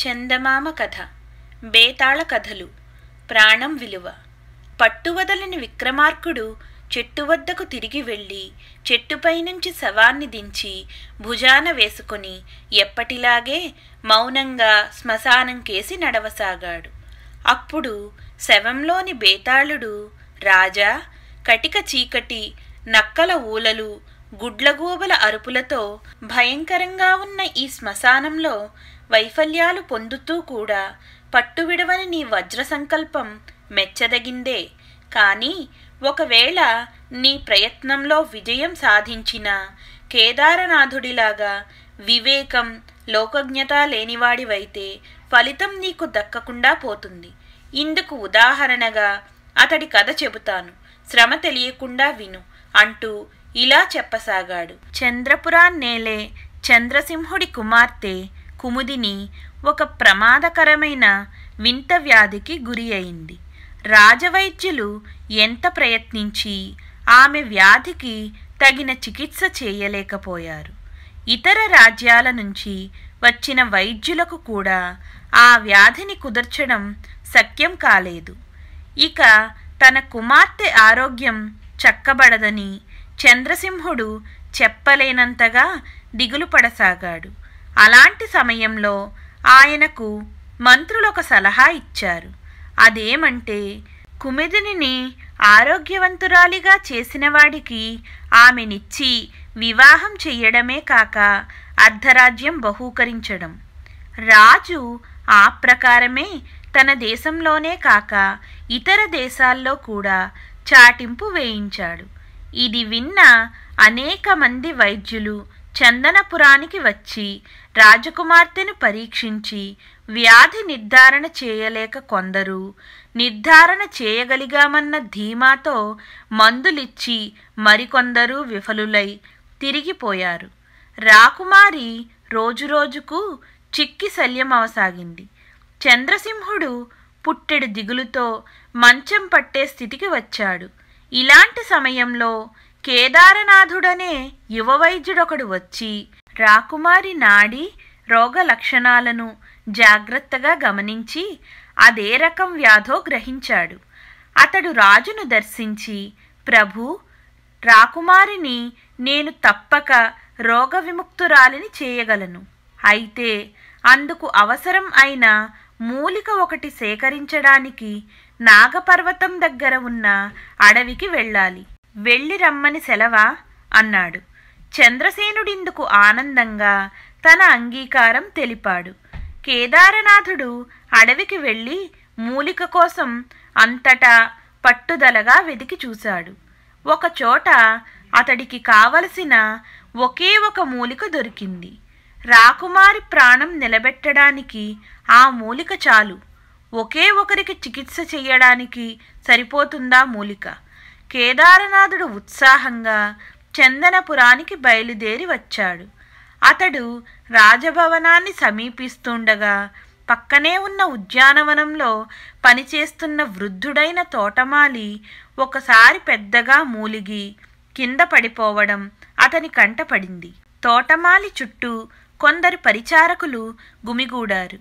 చందమామ కథ బేతాళ కథలు ప్రాణం విలువ పట్టువదలని విక్రమార్కుడు చెట్టు వద్దకు తిరిగి వెళ్ళి చెట్టుపై నుంచి శవాన్ని దించి భుజాన వేసుకుని ఎప్పటిలాగే మౌనంగా శ్మశానం కేసి నడవసాగాడు అప్పుడు శవంలోని బేతాళుడు రాజా కటిక చీకటి నక్కల ఊలలు గుడ్లగూబల అరుపులతో భయంకరంగా ఉన్న ఈ శ్మశానంలో వైఫల్యాలు పొందుతూ కూడా పట్టువిడవని నీ వజ్ర సంకల్పం మెచ్చదగిందే కానీ ఒకవేళ నీ ప్రయత్నంలో విజయం సాధించిన కేదారనాథుడిలాగా వివేకం లోకజ్ఞత లేనివాడివైతే ఫలితం నీకు దక్కకుండా పోతుంది ఇందుకు ఉదాహరణగా అతడి కథ చెబుతాను శ్రమ తెలియకుండా విను అంటూ ఇలా చెప్పసాగాడు చంద్రపురాన్నేలే చంద్రసింహుడి కుమార్తె కుముదిని ఒక ప్రమాదకరమైన వింత వ్యాధికి గురి అయింది రాజవైద్యులు ఎంత ప్రయత్నించి ఆమె వ్యాధికి తగిన చికిత్స చేయలేకపోయారు ఇతర రాజ్యాల నుంచి వచ్చిన వైద్యులకు కూడా ఆ వ్యాధిని కుదర్చడం సత్యం కాలేదు ఇక తన కుమార్తె ఆరోగ్యం చక్కబడదని చంద్రసింహుడు చెప్పలేనంతగా దిగులు పడసాగాడు అలాంటి సమయంలో ఆయనకు మంత్రులొక సలహా ఇచ్చారు అదేమంటే కుమిదిని ఆరోగ్యవంతురాలిగా చేసినవాడికి ఆమెనిచ్చి వివాహం చెయ్యడమే కాక అర్ధరాజ్యం బహూకరించడం రాజు ఆ ప్రకారమే తన దేశంలోనే కాక ఇతర దేశాల్లో కూడా చాటింపు వేయించాడు ఇది విన్న అనేక మంది వైద్యులు చందనపురానికి వచ్చి రాజకుమార్తెను పరీక్షించి వ్యాధి నిర్ధారణ చేయలేక కొందరు నిర్ధారణ చేయగలిగామన్న ధీమాతో మందులిచ్చి మరికొందరు విఫలులై తిరిగిపోయారు రాకుమారి రోజురోజుకు చిక్కి శల్యమవసాగింది చంద్రసింహుడు పుట్టెడు దిగులుతో మంచం పట్టే స్థితికి వచ్చాడు ఇలాంటి సమయంలో కేదారనాథుడనే యువ వైద్యుడొకడు వచ్చి రాకుమారి నాడి రోగ లక్షణాలను జాగ్రత్తగా గమనించి అదే రకం వ్యాధో గ్రహించాడు అతడు రాజును దర్శించి ప్రభు రాకుమారిని నేను తప్పక రోగ విముక్తురాలిని చేయగలను అయితే అందుకు అవసరం అయిన మూలిక ఒకటి సేకరించడానికి నాగపర్వతం దగ్గర ఉన్న అడవికి వెళ్ళాలి వెళ్ళి రమ్మని సెలవా అన్నాడు చంద్రసేనుడిందుకు ఆనందంగా తన అంగీకారం తెలిపాడు కేదారనాథుడు అడవికి వెళ్ళి మూలిక కోసం అంతటా పట్టుదలగా వెదికి చూశాడు ఒకచోట అతడికి కావలసిన ఒకే ఒక మూలిక దొరికింది రాకుమారి ప్రాణం నిలబెట్టడానికి ఆ మూలిక చాలు ఒకే ఒకరికి చికిత్స చేయడానికి సరిపోతుందా మూలిక కేదారనాథుడు ఉత్సాహంగా చందనపురానికి బయలుదేరి వచ్చాడు అతడు రాజభవనాన్ని సమీపిస్తుండగా పక్కనే ఉన్న ఉద్యానవనంలో పనిచేస్తున్న వృద్ధుడైన తోటమాలి ఒకసారి పెద్దగా మూలిగి కింద పడిపోవడం అతని కంటపడింది తోటమాలి చుట్టూ కొందరు పరిచారకులు గుమిగూడారు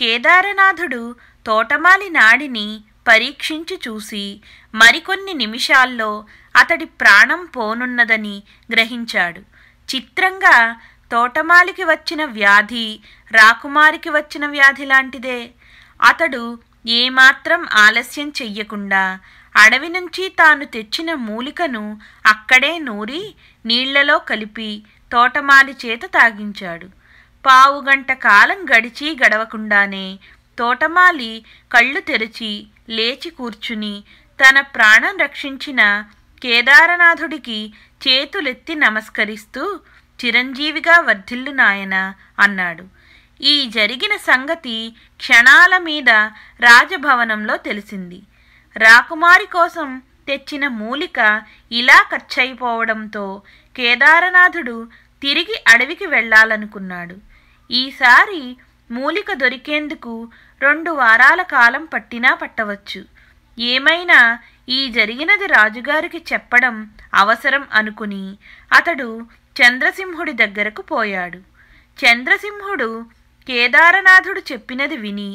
కేదారనాథుడు తోటమాలి నాడిని పరీక్షించి చూసి మరికొన్ని నిమిషాల్లో అతడి ప్రాణం పోనున్నదని గ్రహించాడు చిత్రంగా తోటమాలికి వచ్చిన వ్యాధి రాకుమారికి వచ్చిన వ్యాధి లాంటిదే అతడు ఏమాత్రం ఆలస్యం చెయ్యకుండా అడవి నుంచి తాను తెచ్చిన మూలికను అక్కడే నూరి నీళ్లలో కలిపి తోటమాలి చేత తాగించాడు పావుగంట కాలం గడిచి గడవకుండానే తోటమాలి కళ్ళు తెరిచి లేచి కూర్చుని తన ప్రాణం రక్షించిన కేదారనాథుడికి చేతులెత్తి నమస్కరిస్తూ చిరంజీవిగా వర్ధిల్లు నాయన అన్నాడు ఈ జరిగిన సంగతి క్షణాల మీద రాజభవనంలో తెలిసింది రాకుమారి కోసం తెచ్చిన మూలిక ఇలా ఖర్చయిపోవడంతో కేదారనాథుడు తిరిగి అడవికి వెళ్ళాలనుకున్నాడు ఈసారి మూలిక దొరికేందుకు రెండు వారాల కాలం పట్టినా పట్టవచ్చు ఏమైనా ఈ జరిగినది రాజుగారికి చెప్పడం అవసరం అనుకుని అతడు చంద్రసింహుడి దగ్గరకు పోయాడు చంద్రసింహుడు కేదారనాథుడు చెప్పినది విని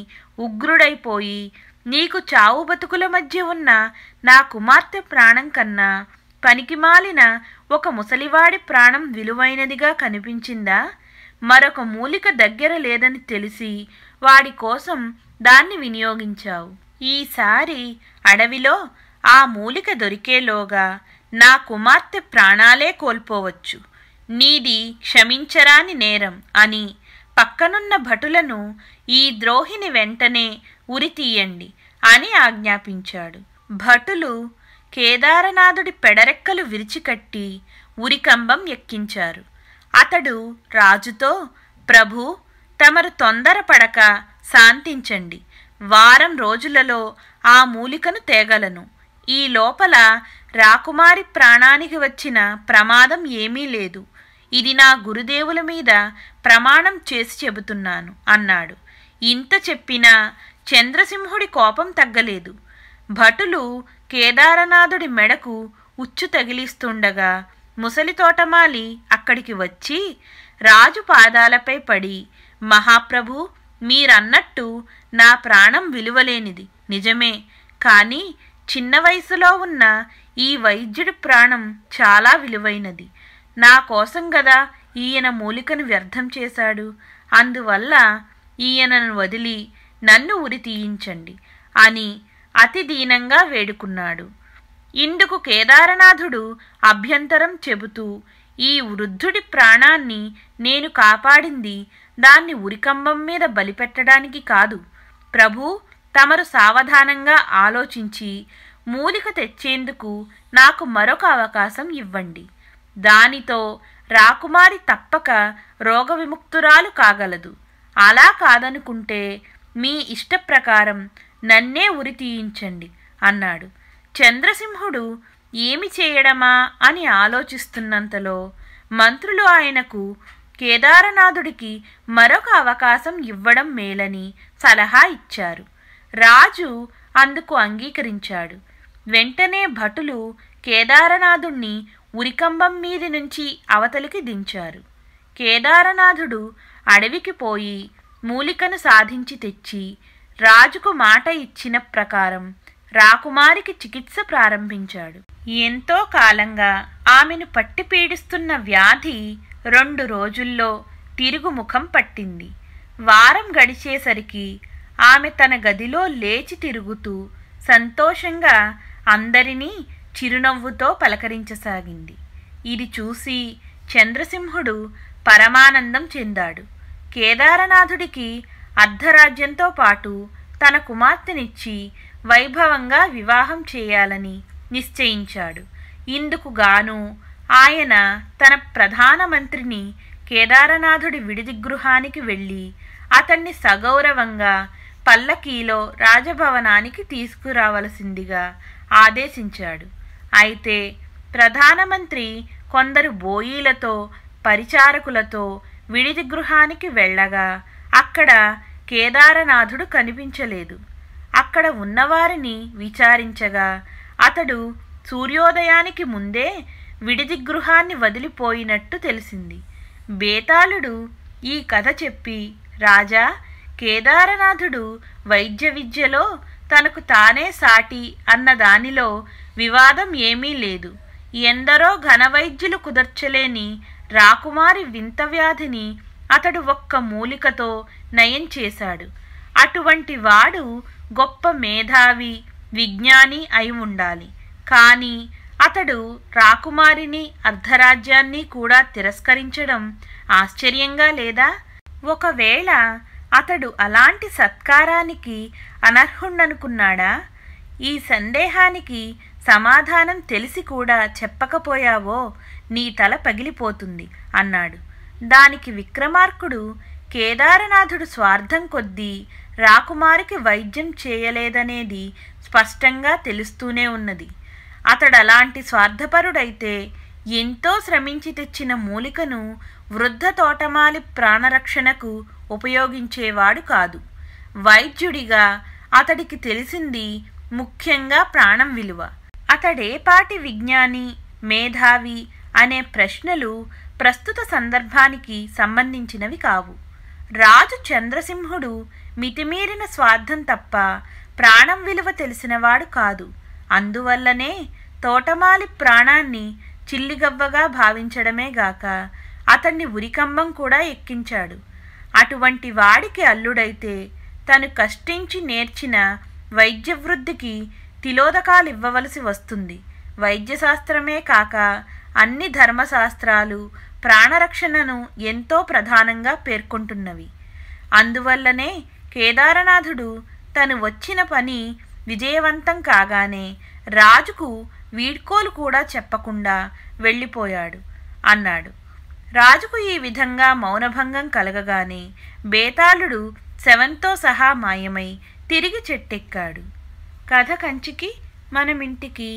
ఉగ్రుడైపోయి నీకు చావు బతుకుల మధ్య ఉన్న నా కుమార్తె ప్రాణం కన్నా పనికిమాలిన ఒక ముసలివాడి ప్రాణం విలువైనదిగా కనిపించిందా మరొక మూలిక దగ్గర లేదని తెలిసి వాడి కోసం దాన్ని వినియోగించావు ఈసారి అడవిలో ఆ మూలిక దొరికేలోగా నా కుమార్తె ప్రాణాలే కోల్పోవచ్చు నీది క్షమించరాని నేరం అని పక్కనున్న భటులను ఈ ద్రోహిని వెంటనే ఉరితీయండి అని ఆజ్ఞాపించాడు భటులు కేదారనాథుడి పెడరెక్కలు విరిచికట్టి ఉరికంబం ఎక్కించారు అతడు రాజుతో ప్రభు తమరు తొందరపడక శాంతించండి వారం రోజులలో ఆ మూలికను తేగలను ఈ లోపల రాకుమారి ప్రాణానికి వచ్చిన ప్రమాదం ఏమీ లేదు ఇది నా గురుదేవుల మీద ప్రమాణం చేసి చెబుతున్నాను అన్నాడు ఇంత చెప్పినా చంద్రసింహుడి కోపం తగ్గలేదు భటులు కేదారనాథుడి మెడకు ఉచ్చు తగిలిస్తుండగా ముసలి తోటమాలి అక్కడికి వచ్చి రాజు పాదాలపై పడి మహాప్రభు మీరన్నట్టు నా ప్రాణం విలువలేనిది నిజమే కానీ చిన్న వయసులో ఉన్న ఈ వైద్యుడి ప్రాణం చాలా విలువైనది నా కోసం గదా ఈయన మూలికను వ్యర్థం చేశాడు అందువల్ల ఈయనను వదిలి నన్ను ఉరి తీయించండి అని అతి దీనంగా వేడుకున్నాడు ఇందుకు కేదారనాథుడు అభ్యంతరం చెబుతూ ఈ వృద్ధుడి ప్రాణాన్ని నేను కాపాడింది దాన్ని ఉరికంబం మీద బలిపెట్టడానికి కాదు ప్రభు తమరు సావధానంగా ఆలోచించి మూలిక తెచ్చేందుకు నాకు మరొక అవకాశం ఇవ్వండి దానితో రాకుమారి తప్పక రోగ విముక్తురాలు కాగలదు అలా కాదనుకుంటే మీ ఇష్టప్రకారం నన్నే ఉరి తీయించండి అన్నాడు చంద్రసింహుడు ఏమి చేయడమా అని ఆలోచిస్తున్నంతలో మంత్రులు ఆయనకు కేదారనాథుడికి మరొక అవకాశం ఇవ్వడం మేలని సలహా ఇచ్చారు రాజు అందుకు అంగీకరించాడు వెంటనే భటులు కేదారనాథుణ్ణి ఉరికంబం మీది నుంచి అవతలికి దించారు కేదారనాథుడు అడవికి పోయి మూలికను సాధించి తెచ్చి రాజుకు మాట ఇచ్చిన ప్రకారం రాకుమారికి చికిత్స ప్రారంభించాడు ఎంతో కాలంగా ఆమెను పట్టి పీడిస్తున్న వ్యాధి రెండు రోజుల్లో తిరుగుముఖం పట్టింది వారం గడిచేసరికి ఆమె తన గదిలో లేచి తిరుగుతూ సంతోషంగా అందరినీ చిరునవ్వుతో పలకరించసాగింది ఇది చూసి చంద్రసింహుడు పరమానందం చెందాడు కేదారనాథుడికి అర్ధరాజ్యంతో పాటు తన కుమార్తెనిచ్చి వైభవంగా వివాహం చేయాలని నిశ్చయించాడు ఇందుకు గాను ఆయన తన ప్రధానమంత్రిని కేదారనాథుడి విడిది గృహానికి వెళ్ళి అతన్ని సగౌరవంగా పల్లకీలో రాజభవనానికి తీసుకురావలసిందిగా ఆదేశించాడు అయితే ప్రధానమంత్రి కొందరు బోయీలతో పరిచారకులతో విడిది గృహానికి వెళ్ళగా అక్కడ కేదారనాథుడు కనిపించలేదు అక్కడ ఉన్నవారిని విచారించగా అతడు సూర్యోదయానికి ముందే విడిది గృహాన్ని వదిలిపోయినట్టు తెలిసింది బేతాళుడు ఈ కథ చెప్పి రాజా కేదారనాథుడు వైద్య విద్యలో తనకు తానే సాటి అన్న దానిలో వివాదం ఏమీ లేదు ఎందరో ఘనవైద్యులు కుదర్చలేని రాకుమారి వింత వ్యాధిని అతడు ఒక్క మూలికతో నయం చేశాడు అటువంటి వాడు గొప్ప మేధావి విజ్ఞాని అయి ఉండాలి కానీ అతడు రాకుమారిని అర్ధరాజ్యాన్ని కూడా తిరస్కరించడం ఆశ్చర్యంగా లేదా ఒకవేళ అతడు అలాంటి సత్కారానికి అనర్హుణ్ణనుకున్నాడా ఈ సందేహానికి సమాధానం తెలిసి కూడా చెప్పకపోయావో నీ తల పగిలిపోతుంది అన్నాడు దానికి విక్రమార్కుడు కేదారనాథుడు స్వార్థం కొద్దీ రాకుమారికి వైద్యం చేయలేదనేది స్పష్టంగా తెలుస్తూనే ఉన్నది అతడు అలాంటి స్వార్థపరుడైతే ఎంతో శ్రమించి తెచ్చిన మూలికను వృద్ధ తోటమాలి ప్రాణరక్షణకు ఉపయోగించేవాడు కాదు వైద్యుడిగా అతడికి తెలిసింది ముఖ్యంగా ప్రాణం విలువ అతడేపాటి విజ్ఞాని మేధావి అనే ప్రశ్నలు ప్రస్తుత సందర్భానికి సంబంధించినవి కావు రాజు చంద్రసింహుడు మితిమీరిన స్వార్థం తప్ప ప్రాణం విలువ తెలిసినవాడు కాదు అందువల్లనే తోటమాలి ప్రాణాన్ని చిల్లిగవ్వగా భావించడమే గాక అతన్ని ఉరికంబం కూడా ఎక్కించాడు అటువంటి వాడికి అల్లుడైతే తను కష్టించి నేర్చిన వైద్య వృద్ధికి తిలోదకాలు ఇవ్వవలసి వస్తుంది వైద్యశాస్త్రమే కాక అన్ని ధర్మశాస్త్రాలు ప్రాణరక్షణను ఎంతో ప్రధానంగా పేర్కొంటున్నవి అందువల్లనే కేదారనాథుడు తను వచ్చిన పని విజయవంతం కాగానే రాజుకు వీడ్కోలు కూడా చెప్పకుండా వెళ్ళిపోయాడు అన్నాడు రాజుకు ఈ విధంగా మౌనభంగం కలగగానే బేతాళుడు శవంతో సహా మాయమై తిరిగి చెట్టెక్కాడు కథ కంచికి మనమింటికి